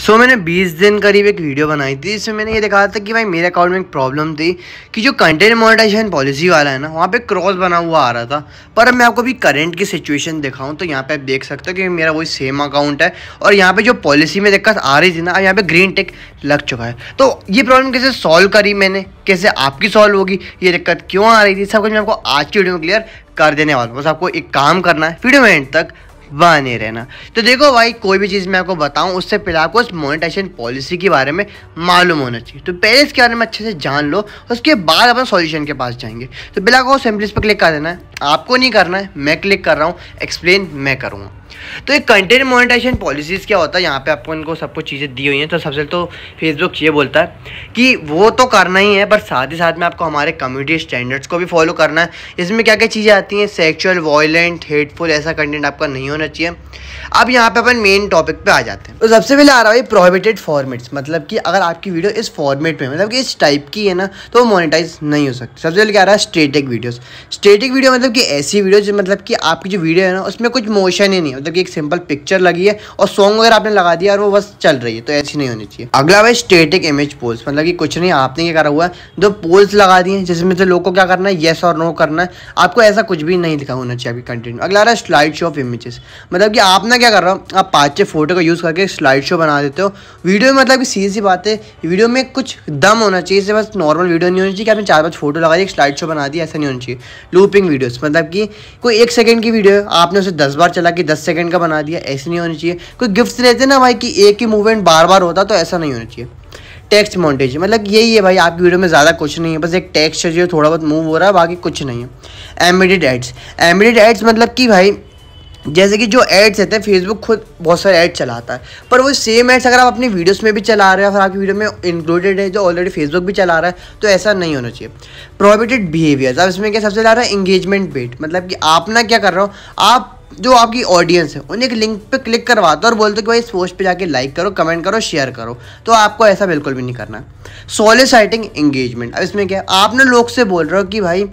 सो so, मैंने 20 दिन करीब एक वीडियो बनाई थी जिसमें मैंने ये दिखाया था कि भाई मेरे अकाउंट में एक प्रॉब्लम थी कि जो कंटेंट मोनेटाइजेशन पॉलिसी वाला है ना वहाँ पे क्रॉस बना हुआ आ रहा था पर अब मैं आपको भी करंट की सिचुएशन दिखाऊं तो यहाँ पे आप देख सकते हो कि मेरा वही सेम अकाउंट है और यहाँ पे जो पॉलिसी में दिक्कत आ रही थी ना यहाँ पे ग्रीन टेक लग चुका है तो ये प्रॉब्लम कैसे सॉल्व करी मैंने कैसे आपकी सॉल्व होगी ये दिक्कत क्यों आ रही थी सब कुछ मैं आपको आज की वीडियो में क्लियर कर देने वाला हूँ बस आपको एक काम करना है वीडियो में एंड तक वहाँ नहीं रहना तो देखो भाई कोई भी चीज़ मैं आपको बताऊँ उससे पहले आपको उस मोनिटाइजेशन पॉलिसी के बारे में मालूम होना चाहिए तो पहले इसके बारे में अच्छे से जान लो उसके बाद अपन सॉल्यूशन के पास जाएंगे तो बिलाको सिंपलिस पर क्लिक कर देना है आपको नहीं करना है मैं क्लिक कर रहा हूँ एक्सप्लेन मैं करूँगा तो एक कंटेंट मोनेटाइजेशन पॉलिसीज़ क्या होता है यहाँ पे आपको इनको सब कुछ चीज़ें दी हुई हैं तो सबसे तो फेसबुक ये बोलता है कि वो तो करना ही है पर साथ ही साथ में आपको हमारे कम्युनिटी स्टैंडर्ड्स को भी फॉलो करना है इसमें क्या क्या चीज़ें आती हैं सेक्चुअल वॉयलेंट हेटफुल ऐसा कंटेंट आपका नहीं होना चाहिए अब यहाँ पे अपन मेन टॉपिक पर आ जाते हैं तो सबसे पहले आ रहा है प्रोहिबिटेड फॉर्मेट्स मतलब कि अगर आपकी वीडियो इस फॉर्मेट में मतलब कि इस टाइप की है ना तो वो मोनिटाइज नहीं हो सकती सबसे पहले क्या रहा है स्टेटिक वीडियोज़ स्टेटिक वीडियो मतलब कि ऐसी वीडियो मतलब कि आपकी जो वीडियो है ना उसमें कुछ मोशन ही नहीं है मतलब कि एक सिंपल पिक्चर लगी है और सॉन्ग वगैरह आपने लगा दिया और वो बस चल रही है तो ऐसी नहीं होनी चाहिए अगला भाई स्टेटिक इमेज पोल्स मतलब कि कुछ नहीं आपने क्या करा हुआ है दो पोल्स लगा दिए जिसमें से लोगों को क्या करना है येस और नो करना है आपको ऐसा कुछ भी नहीं लिखा होना चाहिए कंटेंट अगला रहा है स्लाइड शो ऑफ इमेजेस मतलब कि आप ना क्या कर रहे हो आप पाँच छः फोटो का यूज़ करके स्लाइड शो बना देते हो वीडियो में मतलब कि सीधी सी बात है वीडियो में कुछ दम होना चाहिए इससे बस नॉर्मल वीडियो नहीं होनी चाहिए कि आपने चार पाँच फोटो लगा दी स्लाइड शो बना दी ऐसा नहीं होना चाहिए लूपिंग वीडियो मतलब कि कोई एक सेकेंड की वीडियो आपने उसे दस बार चला के दस सेकंड का बना दिया ऐसे नहीं होनी चाहिए कोई गिफ्ट्स रहते ना भाई कि एक ही मूवमेंट बार बार होता तो ऐसा नहीं होना चाहिए टेक्स्ट मॉन्टेज मतलब यही है भाई आपकी वीडियो में ज़्यादा कुछ नहीं है बस एक टेक्स्ट है जो थोड़ा बहुत मूव हो रहा है बाकी कुछ नहीं है एमिडेड एड्स एमिडेड एड्स मतलब कि भाई जैसे कि जो एड्स रहते हैं फेसबुक खुद बहुत सारे एड्स चलाता है पर वो सेम एड्स अगर आप अपनी वीडियोस में भी चला रहे हो फिर आपकी वीडियो में इंक्लूडेड है जो ऑलरेडी फेसबुक भी चला रहा है तो ऐसा नहीं होना चाहिए प्रोहिबिटेड बिहेवियर्स अब इसमें क्या सबसे ज़्यादा इंगेजमेंट बेट मतलब कि आप ना क्या कर रहे हो आप जो आपकी ऑडियंस है उन्हें एक लिंक पे क्लिक करवा दो और बोल दो कि भाई इस पोस्ट पे जाके लाइक करो कमेंट करो शेयर करो तो आपको ऐसा बिल्कुल भी नहीं करना सोलिसाइटिंग इंगेजमेंट अब इसमें क्या है आपने लोग से बोल रहे हो कि भाई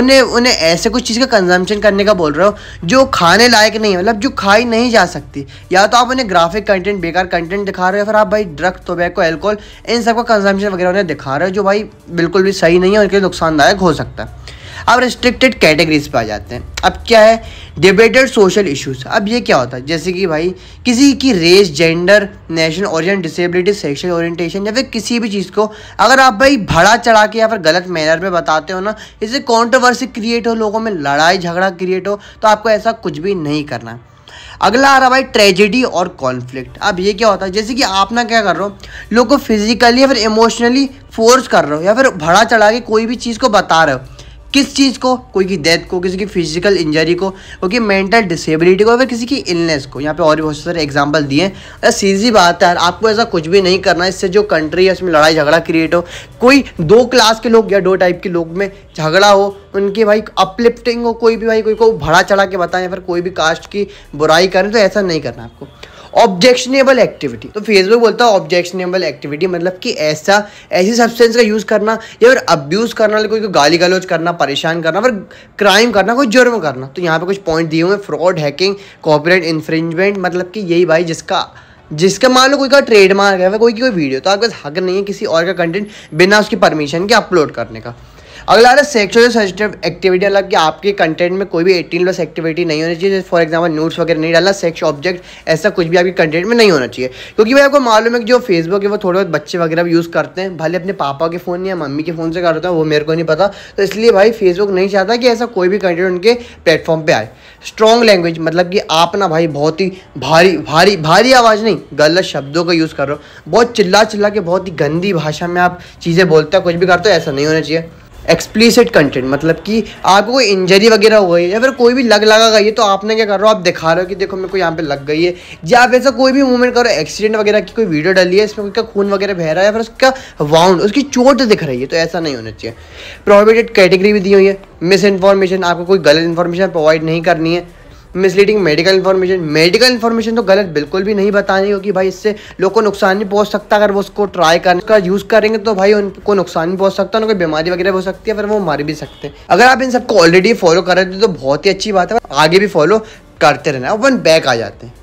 उन्हें उन्हें ऐसे कुछ चीज़ का कंजम्पशन करने का बोल रहे हो जो खाने लायक नहीं है मतलब जो खाई नहीं जा सकती या तो आप उन्हें ग्राफिक कंटेंट बेकार कंटेंट दिखा रहे हो फिर आप भाई ड्रग टोबैको एल्कोहल इन सब का कंजम्पशन वगैरह उन्हें दिखा रहे हो जो भाई बिल्कुल भी सही नहीं है उनके लिए नुकसानदायक हो सकता है अब रिस्ट्रिक्टेड कैटेगरीज पे आ जाते हैं अब क्या है डिबेटेड सोशल इश्यूज अब ये क्या होता है जैसे कि भाई किसी की race gender national origin disability sexual orientation या फिर किसी भी चीज़ को अगर आप भाई भड़ा चढ़ा के या फिर गलत मैनर में बताते हो ना इससे कॉन्ट्रोवर्सी क्रिएट हो लोगों में लड़ाई झगड़ा क्रिएट हो तो आपको ऐसा कुछ भी नहीं करना अगला आ रहा भाई ट्रेजेडी और कॉन्फ्लिक्ट अब ये क्या होता है जैसे कि आप ना क्या कर रहे हो लोग को फिजिकली या फिर इमोशनली फोर्स कर रहे हो या फिर भड़ा चढ़ा के कोई भी चीज़ को बता रहे हो किस चीज़ को कोई की डेथ को किसी की फिजिकल इंजरी को ओके मेंटल डिसेबिलिटी को या फिर किसी की इलनेस को यहाँ पे और भी बहुत सारे एग्जाम्पल दिए हैं सीधी बात है यार आपको ऐसा कुछ भी नहीं करना इससे जो कंट्री है उसमें लड़ाई झगड़ा क्रिएट हो कोई दो क्लास के लोग या दो टाइप के लोग में झगड़ा हो उनके भाई अपलिफ्टिंग हो कोई भी भाई कोई को भड़ा चढ़ा के बताएं या फिर कोई भी कास्ट की बुराई करें तो ऐसा नहीं करना आपको ऑब्जेक्शनेबल एक्टिविटी तो फेसबुक बोलता है ऑब्जेक्शनेबल एक्टिविटी मतलब कि ऐसा ऐसी सब्सटेंस का यूज़ करना या फिर अब्यूज़ करना कोई को गाली गलोच करना परेशान करना फिर क्राइम करना कोई जुर्म करना तो यहाँ पे कुछ पॉइंट दिए हुए फ्रॉड हैकिंग कॉपीराइट इन्फ्रिंजमेंट मतलब कि यही भाई जिसका जिसका मान लो कोई का ट्रेडमार्क है कोई की कोई वीडियो तो आपके पास हक नहीं है किसी और का कंटेंट बिना उसकी परमिशन के अपलोड करने का अगला आ रहा है सेक्चुअल सेंसिटिव एक्टिविटी अलग कि आपके कंटेंट में कोई भी एटीन प्लस एक्टिविटी नहीं होनी चाहिए जैसे फॉर एग्जाम्पल नोट्स वगैरह नहीं डालना सेक्स ऑब्जेक्ट ऐसा कुछ भी आपके कंटेंट में नहीं होना चाहिए क्योंकि भाई आपको मालूम है कि जो फेसबुक है वो थोड़े बहुत बच्चे वगैरह भी यूज़ करते हैं भले अपने पापा के फ़ोन या मम्मी के फ़ोन से करते हैं वो मेरे को नहीं पता तो इसलिए भाई फेसबुक नहीं चाहता कि ऐसा कोई भी कंटेंट उनके प्लेटफॉर्म पर आए स्ट्रॉन्ग लैंग्वेज मतलब कि आप ना भाई बहुत ही भारी भारी भारी आवाज़ नहीं गलत शब्दों का यूज़ कर रहे हो बहुत चिल्ला चिल्ला के बहुत ही गंदी भाषा में आप चीज़ें बोलते हो कुछ भी करते हो ऐसा नहीं होना चाहिए एक्सप्लिसिट कंटेंट मतलब कि आपको कोई इंजरी वगैरह हो गई या फिर कोई भी लग लगा गई है तो आपने क्या कर रहा हो आप दिखा रहे हो कि देखो मेरे को यहाँ पे लग गई है या आप ऐसा कोई भी मूवमेंट करो एक्सीडेंट वगैरह की कोई वीडियो डाली है इसमें उसका खून वगैरह बह रहा है या फिर उसका वाउंड उसकी चोट दिख रही है तो ऐसा नहीं होना चाहिए प्रोहिबिटेड कैटेगरी भी दी हुई है मिस इन्फॉर्मेशन आपको कोई गलत इन्फॉर्मेशन प्रोवाइड नहीं करनी है misleading medical information medical information तो गलत बिल्कुल भी नहीं बतानी क्योंकि भाई इससे लोगों को नुकसान नहीं पहुंच सकता अगर वो उसको ट्राई करने का यूज़ करेंगे तो भाई उनको नुकसान नहीं पहुंच सकता उनको बीमारी वगैरह हो सकती है फिर वो मर भी सकते हैं अगर आप इन सबको ऑलरेडी फॉलो कर रहे थे तो बहुत ही अच्छी बात है आगे भी फॉलो करते रहना वन बैक आ जाते हैं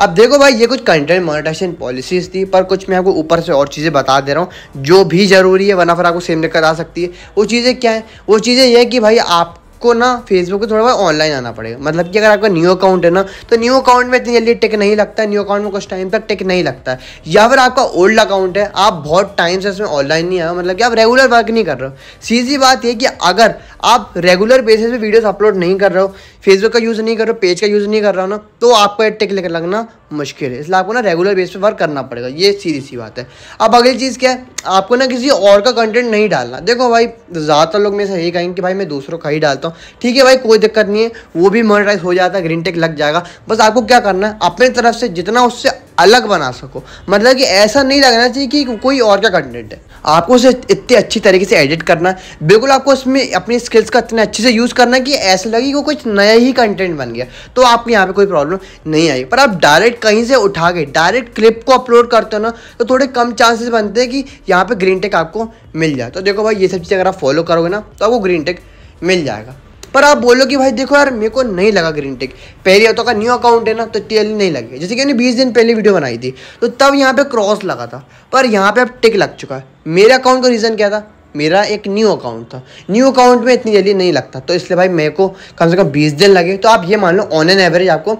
अब देखो भाई ये कुछ कंटेंट मोनिटाइजेशन पॉलिसीज थी पर कुछ मैं आपको ऊपर से और चीज़ें बता दे रहा हूँ जो भी ज़रूरी है वरना फिर आपको सेम दिक्कत आ सकती है वो चीज़ें क्या है वो चीज़ें ये है कि भाई आप आपको ना फेसबुक को थोड़ा बहुत ऑनलाइन आना पड़ेगा मतलब कि अगर आपका न्यू अकाउंट है ना तो न्यू अकाउंट में इतनी जल्दी टिक नहीं लगता है न्यू अकाउंट में कुछ टाइम तक टिक नहीं लगता है या फिर आपका ओल्ड अकाउंट है आप बहुत टाइम से इसमें ऑनलाइन नहीं आया मतलब कि आप रेगुलर वर्क नहीं कर रहे हो सीधी बात यह कि अगर आप रेगुलर बेसिस पे वीडियोस अपलोड नहीं कर रहे हो फेसबुक का यूज़ नहीं कर रहे हो पेज का यूज़ नहीं कर रहा हो ना तो आपको टिक लगना मुश्किल है इसलिए आपको ना रेगुलर बेस पे वर्क करना पड़ेगा ये सीधी सी बात है अब अगली चीज़ क्या है आपको ना किसी और का कंटेंट नहीं डालना देखो भाई ज़्यादातर लोग मेरे से यही कहेंगे कि भाई मैं दूसरों का ही डालता हूँ ठीक है भाई कोई दिक्कत नहीं है वो भी मोनिटाइज हो जाता है ग्रीन टेक लग जाएगा बस आपको क्या करना है अपनी तरफ से जितना उससे अलग बना सको मतलब कि ऐसा नहीं लगना चाहिए कि कोई और का कंटेंट है आपको उसे इतने अच्छी तरीके से एडिट करना है बिल्कुल आपको उसमें अपनी स्किल्स का इतने अच्छे से यूज़ करना है कि ऐसा लगे कि कुछ नया ही कंटेंट बन गया तो आपको यहाँ पे कोई प्रॉब्लम नहीं आएगी पर आप डायरेक्ट कहीं से उठा के डायरेक्ट क्लिप को अपलोड करते हो ना तो थोड़े कम चांसेस बनते हैं कि यहाँ पर ग्रीन टेक आपको मिल जाए तो देखो भाई ये सब चीज़ें अगर आप फॉलो करोगे ना तो आपको ग्रीन टेक मिल जाएगा पर आप बोलो कि भाई देखो यार मेरे को नहीं लगा ग्रीन टिक पहले तो का न्यू अकाउंट है ना तो टेल नहीं लगी जैसे कि मैंने बीस दिन पहले वीडियो बनाई थी तो तब यहाँ पर क्रॉस लगा था पर यहाँ पे अब टिक लग चुका है मेरे अकाउंट का रीज़न क्या था मेरा एक न्यू अकाउंट था न्यू अकाउंट में इतनी जल्दी नहीं लगता तो इसलिए भाई मेरे को कम से कम बीस दिन लगे तो आप ये मान लो ऑन एन एवरेज आपको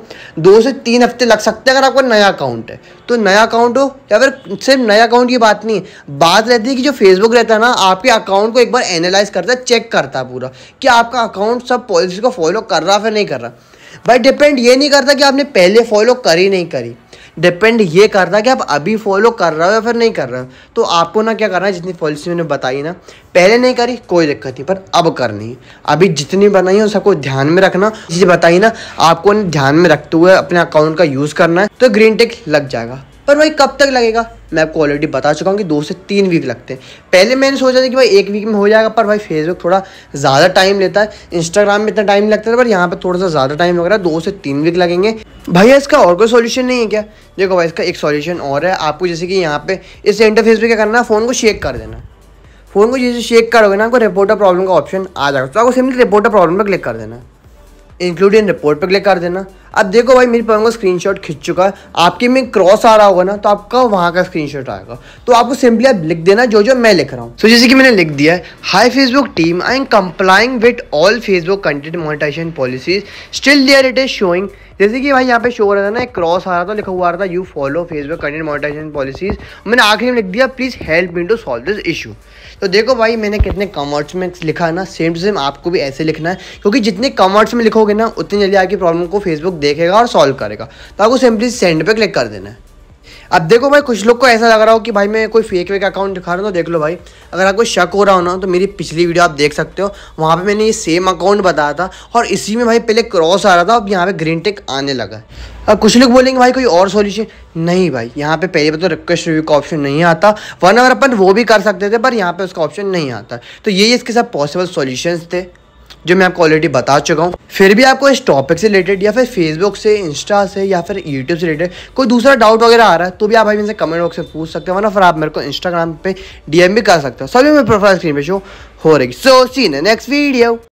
दो से तीन हफ्ते लग सकते हैं अगर आपका नया अकाउंट है तो नया अकाउंट हो या फिर सिर्फ नया अकाउंट की बात नहीं है बात रहती है कि जो फेसबुक रहता है ना आपके अकाउंट को एक बार एनालाइज करता है चेक करता है पूरा कि आपका अकाउंट सब पॉलिसी को फॉलो कर रहा फिर नहीं कर रहा भाई डिपेंड ये नहीं करता कि आपने पहले फॉलो करी नहीं करी डिपेंड ये करता है कि आप अभी फॉलो कर रहे हो या फिर नहीं कर रहे हो तो आपको ना क्या करना है जितनी पॉलिसी मैंने बताई ना पहले नहीं करी कोई दिक्कत नहीं पर अब करनी अभी जितनी बनाई है सबको ध्यान में रखना जिसे बताई ना आपको ध्यान में रखते हुए अपने अकाउंट का यूज़ करना है तो ग्रीन टिक लग जाएगा पर भाई कब तक लगेगा मैं आपको ऑलरेडी बता चुका हूँ कि दो से तीन वीक लगते हैं पहले मैंने सोचा था कि भाई एक वीक में हो जाएगा पर भाई फेसबुक थोड़ा ज़्यादा टाइम लेता है इंस्टाग्राम में इतना टाइम लगता है पर यहाँ पर थोड़ा सा ज़्यादा टाइम लग रहा है दो से तीन वीक लगेंगे भैया इसका और कोई सोल्यूशन नहीं है क्या देखो भाई इसका एक सोल्यूशन और है आपको जैसे कि यहाँ पे इस इंटरफेस पर क्या करना है फ़ोन को शेक कर देना फ़ोन को जैसे शेक करोगे ना आपको रिपोर्टर प्रॉब्लम का ऑप्शन आ जाएगा तो आपको सिम्पली रिपोर्टर प्रॉब्लम पर क्लिक कर देना इंक्लूड इन रिपोर्ट पर क्लिक कर देना अब देखो भाई मेरी पाऊंगा स्क्रीन शॉट खिंच चुका है आपके में क्रॉस आ रहा होगा ना तो आपका वहाँ का स्क्रीन शॉट आएगा तो आपको सिंपली आप लिख देना जो जो मैं लिख रहा हूँ सो so, जैसे कि मैंने लिख दिया है hi Facebook team I am complying with all Facebook content monetization policies still there it is showing जैसे कि भाई यहाँ पे शो हो रहा था ना एक क्रॉस आ रहा था लिखा हुआ आ रहा था you follow Facebook content monetization policies मैंने आखिरी में लिख दिया please help me to solve this issue तो देखो भाई मैंने कितने कमर्ट्स में लिखा है ना सेम टू सेम आपको भी ऐसे लिखना है क्योंकि जितने कमर्ट्स में लिखोगे ना उतनी जल्दी आपकी प्रॉब्लम को फेसबुक देखेगा और सॉल्व करेगा तो आपको सिंपली सेंड पे क्लिक कर देना है अब देखो भाई कुछ लोग को ऐसा लग रहा हो कि भाई मैं कोई फेक वेक अकाउंट दिखा रहा हूँ तो देख लो भाई अगर आपको शक हो रहा हो ना तो मेरी पिछली वीडियो आप देख सकते हो वहाँ पे मैंने ये सेम अकाउंट बताया था और इसी में भाई पहले क्रॉस आ रहा था अब यहाँ पे ग्रीन टेक आने लगा अब कुछ लोग बोलेंगे भाई कोई और सोल्यूशन नहीं भाई यहाँ पे पहले तो रिक्वेस्ट रिव्यू का ऑप्शन नहीं आता वन अगर अपन वो भी कर सकते थे पर यहाँ पर उसका ऑप्शन नहीं आता तो यही इसके साथ पॉसिबल सोल्यूशन थे जो मैं आपको ऑलरेडी बता चुका हूँ फिर भी आपको इस टॉपिक से रिलेटेड या फिर फेसबुक से इंस्टा से या फिर यूट्यूब से रिलेटेड कोई दूसरा डाउट वगैरह आ रहा है तो भी आप भाई मेरे कमेंट बॉक्स में पूछ सकते हो वरना फिर आप मेरे को इंस्टाग्राम पे डीएम भी कर सकते हो सभी मेरे प्रोफाइल स्क्रीन पे शो हो रही सो सी नेक्स्ट वीडियो